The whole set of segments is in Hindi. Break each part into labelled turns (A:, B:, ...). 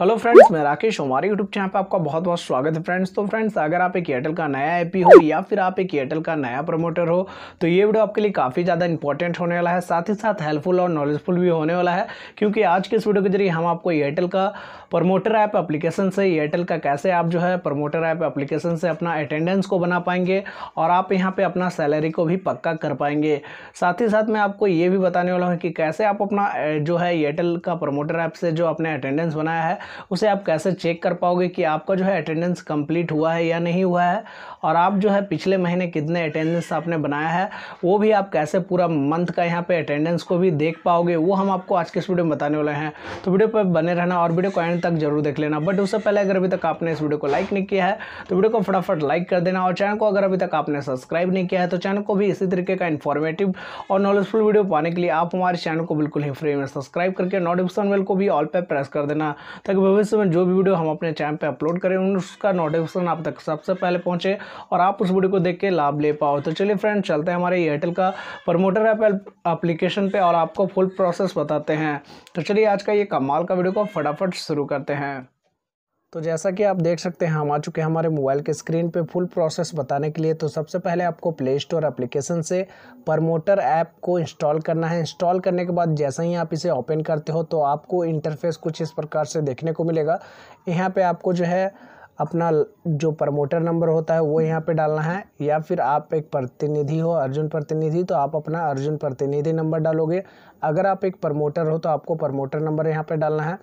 A: हेलो फ्रेंड्स मैं राकेश हमारे यूट्यूब चैनल पर आपका बहुत बहुत स्वागत है फ्रेंड्स तो फ्रेंड्स अगर आप एक एयरटेल का नया एपी हो या फिर आप एक एयरटेल का नया प्रमोटर हो तो ये वीडियो आपके लिए काफ़ी ज़्यादा इंपॉर्टेंट होने वाला है साथ ही साथ हेल्पफुल और नॉलेजफुल भी होने वाला है क्योंकि आज के इस वीडियो के जरिए हम आपको एयरटेल का प्रमोटर ऐप अप्लीकेशन से एयरटेल का कैसे आप जो है प्रमोटर ऐप अप्लीकेशन से अपना अटेंडेंस को बना पाएंगे और आप यहाँ पर अपना सैलरी को भी पक्का कर पाएंगे साथ ही साथ मैं आपको ये भी बताने वाला हूँ कि कैसे आप अपना जो है एयरटेल का प्रमोटर ऐप से जो अपने अटेंडेंस बनाया है उसे आप कैसे चेक कर पाओगे कि आपका जो है अटेंडेंस कंप्लीट हुआ है या नहीं हुआ है और आप जो है पिछले महीने कितने अटेंडेंस आपने बनाया है वो भी आप कैसे पूरा मंथ का यहाँ पे अटेंडेंस को भी देख पाओगे वो हम आपको आज के इस वीडियो में बताने वाले हैं तो वीडियो पर बने रहना और वीडियो को एंड तक जरूर देख लेना बट उससे पहले अगर अभी तक आपने इस वीडियो को लाइक नहीं किया है तो वीडियो को फटाफट लाइक कर देना और चैनल को अगर अभी तक आपने सब्सक्राइब नहीं किया है तो चैनल को भी इसी तरीके का इन्फॉर्मेटिव और नॉलेजफुल वीडियो पाने के लिए आप हमारे चैनल को बिल्कुल ही फ्री में सब्सक्राइब करके नोटिफिकेशन बेल को भी ऑल पर प्रेस कर देना ताकि ताकि भविष्य में जो भी वीडियो हम अपने चैनल पर अपलोड करें उसका नोटिफिकेशन आप तक सबसे पहले पहुँचे और आप उस वीडियो को देख के लाभ ले पाओ तो चलिए फ्रेंड चलते हैं हमारे एयरटेल का प्रमोटर ऐप एप्लीकेशन पर और आपको फुल प्रोसेस बताते हैं तो चलिए आज का ये कमाल का वीडियो को फटाफट शुरू करते हैं तो जैसा कि आप देख सकते हैं हम आ चुके हैं हमारे मोबाइल के स्क्रीन पे फुल प्रोसेस बताने के लिए तो सबसे पहले आपको प्ले स्टोर एप्लीकेशन से परमोटर ऐप को इंस्टॉल करना है इंस्टॉल करने के बाद जैसा ही आप इसे ओपन करते हो तो आपको इंटरफेस कुछ इस प्रकार से देखने को मिलेगा यहाँ पे आपको जो है अपना जो प्रमोटर नंबर होता है वो यहाँ पे डालना है या फिर आप एक प्रतिनिधि हो अर्जुन प्रतिनिधि तो आप अपना अर्जुन प्रतिनिधि नंबर डालोगे अगर आप एक प्रमोटर हो तो आपको प्रमोटर नंबर यहाँ पे डालना है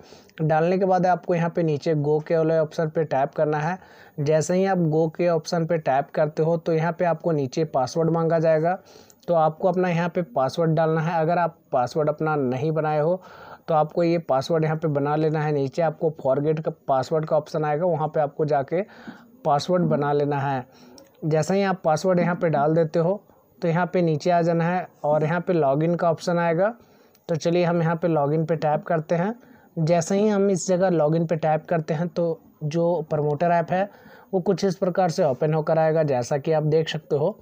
A: डालने के बाद आपको यहाँ पे नीचे गो के वाले ऑप्शन पे टैप करना है जैसे ही आप गो के ऑप्शन पर टैप करते हो तो यहाँ पर आपको नीचे पासवर्ड मांगा जाएगा तो आपको अपना यहाँ पे पासवर्ड डालना है अगर आप पासवर्ड अपना नहीं बनाए हो तो आपको ये पासवर्ड यहाँ पे बना लेना है नीचे आपको फॉरगेट का पासवर्ड का ऑप्शन आएगा वहाँ पे आपको जाके पासवर्ड बना लेना है जैसे ही आप पासवर्ड यहाँ पे डाल देते हो तो यहाँ पे नीचे आ जाना है और यहाँ पे लॉगिन का ऑप्शन आएगा तो चलिए हम यहाँ पे लॉगिन पे टैप करते हैं जैसे ही हम इस जगह लॉगिन पे टैप करते हैं तो जो प्रमोटर ऐप है वो कुछ इस प्रकार से ओपन होकर आएगा जैसा कि आप देख सकते हो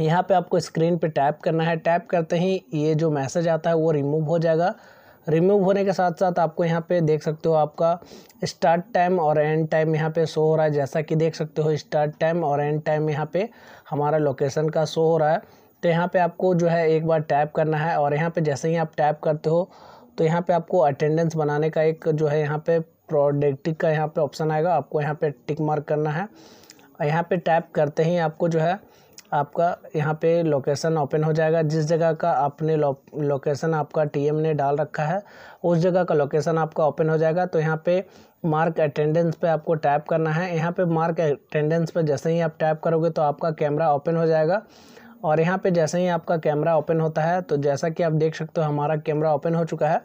A: यहाँ पे आपको स्क्रीन पे टैप करना है टैप करते ही ये जो मैसेज आता है वो रिमूव हो जाएगा रिमूव होने के साथ साथ आपको यहाँ पे देख सकते हो आपका स्टार्ट टाइम और एंड टाइम यहाँ पे शो हो रहा है जैसा कि देख सकते हो स्टार्ट टाइम और एंड टाइम यहाँ पे हमारा लोकेशन का शो हो रहा है तो यहाँ पे आपको जो है एक बार टैप करना है और यहाँ पे जैसे ही आप टैप करते हो तो यहाँ पे आपको अटेंडेंस बनाने का एक जो है यहाँ पे प्रोडक्टिक का यहाँ पे ऑप्शन आएगा आपको यहाँ पे टिक मार्क करना है और यहाँ पे टैप करते ही आपको जो है आपका यहाँ पे लोकेशन ओपन हो जाएगा जिस जगह का आपने लो, लोकेशन आपका टीएम ने डाल रखा है उस जगह का लोकेशन आपका ओपन हो जाएगा तो यहाँ पे मार्क अटेंडेंस पे आपको टैप करना है यहाँ पे मार्क अटेंडेंस पे जैसे ही आप टैप करोगे तो आपका कैमरा ओपन हो जाएगा और यहाँ पे जैसे ही आपका कैमरा ओपन होता है तो जैसा कि आप देख सकते हो हमारा कैमरा ओपन हो चुका है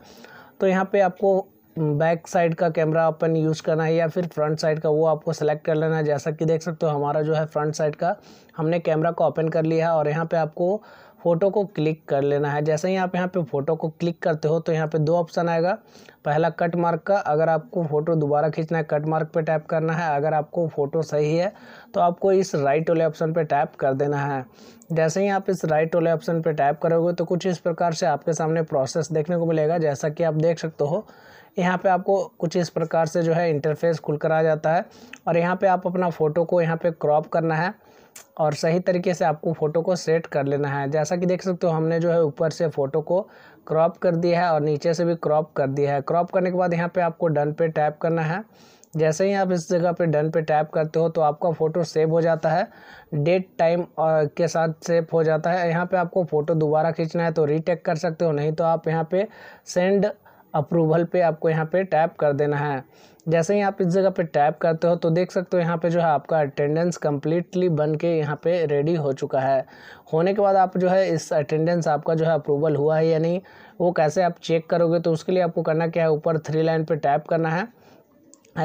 A: तो यहाँ पर आपको बैक साइड का कैमरा अपन यूज़ करना है या फिर फ्रंट साइड का वो आपको सेलेक्ट कर लेना है जैसा कि देख सकते हो हमारा जो है फ्रंट साइड का हमने कैमरा को ओपन कर लिया है और यहाँ पे आपको फ़ोटो को क्लिक कर लेना है जैसे ही आप यहाँ पे फ़ोटो को क्लिक करते हो तो यहाँ पे दो ऑप्शन आएगा पहला कट मार्क का अगर आपको फ़ोटो दोबारा खींचना है कट मार्क पे टैप करना है अगर आपको फ़ोटो सही है तो आपको इस राइट वाले ऑप्शन पे टैप कर देना है जैसे ही आप इस राइट वाले ऑप्शन पे टैप करोगे तो कुछ इस प्रकार से आपके सामने प्रोसेस देखने को मिलेगा जैसा कि आप देख सकते हो यहाँ पे आपको कुछ इस प्रकार से जो है इंटरफेस खुल कर आ जाता है और यहाँ पे आप अपना फ़ोटो को यहाँ पे क्रॉप करना है और सही तरीके से आपको फ़ोटो को सेट कर लेना है जैसा कि देख सकते हो हमने जो है ऊपर से फ़ोटो को क्रॉप कर दिया है और नीचे से भी क्रॉप कर दिया है क्रॉप करने के बाद यहाँ पर आपको डन पे टैप करना है जैसे ही आप इस जगह पे डन पे टैप करते हो तो आपका फ़ोटो सेव हो जाता है डेट टाइम के साथ सेव हो जाता है यहाँ पे आपको फ़ोटो दोबारा खींचना है तो रीटेक कर सकते हो नहीं तो आप यहाँ पे सेंड अप्रूवल पे आपको यहाँ पे टैप कर देना है जैसे ही आप इस जगह पे टैप करते हो तो देख सकते हो यहाँ पे जो है आपका अटेंडेंस कम्प्लीटली बन के यहाँ पे रेडी हो चुका है होने के बाद आप जो है इस अटेंडेंस आपका जो है अप्रूवल हुआ है या नहीं वो कैसे आप चेक करोगे तो उसके लिए आपको करना क्या है ऊपर थ्री लाइन पर टैप करना है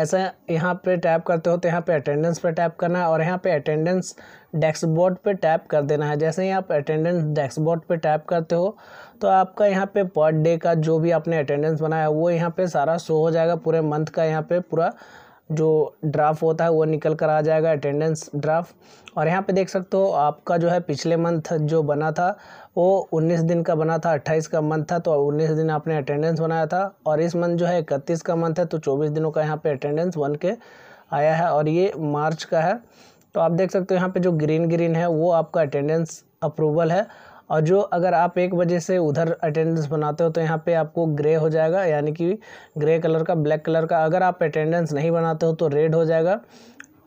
A: ऐसा यहाँ पे टैप करते हो तो यहाँ पे अटेंडेंस पे टैप करना है और यहाँ पे अटेंडेंस डैक्सबोर्ड पे टैप कर देना है जैसे ही आप अटेंडेंस डैक्सबोर्ड पे टैप करते हो तो आपका यहाँ पे पर डे का जो भी आपने अटेंडेंस बनाया वो यहाँ पे सारा शो हो जाएगा पूरे मंथ का यहाँ पे पूरा जो ड्राफ होता है वो निकल कर आ जाएगा अटेंडेंस ड्राफ और यहाँ पे देख सकते हो आपका जो है पिछले मंथ जो बना था वो 19 दिन का बना था 28 का मंथ था तो 19 दिन आपने अटेंडेंस बनाया था और इस मंथ जो है 31 का मंथ है तो 24 दिनों का यहाँ पे अटेंडेंस बन के आया है और ये मार्च का है तो आप देख सकते हो यहाँ पे जो ग्रीन ग्रीन है वो आपका अटेंडेंस अप्रूवल है और जो अगर आप एक बजे से उधर अटेंडेंस बनाते हो तो यहाँ पे आपको ग्रे हो जाएगा यानी कि ग्रे कलर का ब्लैक कलर का अगर आप अटेंडेंस नहीं बनाते हो तो रेड हो जाएगा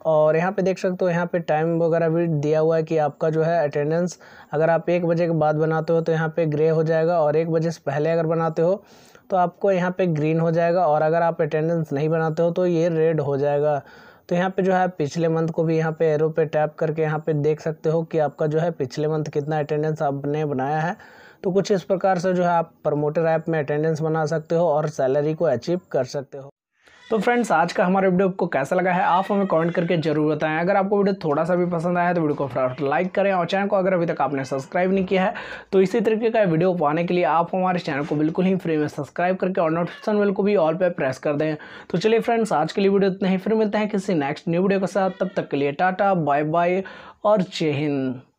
A: और यहाँ पे देख सकते हो यहाँ पे टाइम वगैरह भी दिया हुआ है कि आपका जो है अटेंडेंस अगर आप एक बजे के बाद बनाते हो तो यहाँ पे ग्रे हो जाएगा और एक बजे से पहले अगर बनाते हो तो आपको यहाँ पे ग्रीन हो जाएगा और अगर आप अटेंडेंस नहीं बनाते हो तो ये रेड हो जाएगा तो यहाँ पे जो है पिछले मंथ को भी यहाँ पे एरो पे टैप करके यहाँ पे देख सकते हो कि आपका जो है पिछले मंथ कितना अटेंडेंस आपने बनाया है तो कुछ इस प्रकार से जो है आप प्रमोटर ऐप में अटेंडेंस बना सकते हो और सैलरी को अचीव कर सकते हो तो फ्रेंड्स आज का हमारा वीडियो आपको कैसा लगा है आप हमें कमेंट करके जरूर बताएं अगर आपको वीडियो थोड़ा सा भी पसंद आया है तो वीडियो को फटाफट लाइक करें और चैनल को अगर अभी तक आपने सब्सक्राइब नहीं किया है तो इसी तरीके का वीडियो पाने के लिए आप हमारे चैनल को बिल्कुल ही फ्री में सब्सक्राइब करके और नोटिफिकेशन बिल को भी ऑल पर प्रेस कर दें तो चलिए फ्रेंड्स आज के लिए वीडियो इतना ही फिर मिलते हैं किसी नेक्स्ट न्यू वीडियो के साथ तब तक के लिए टाटा बाय बाय और जय हिंद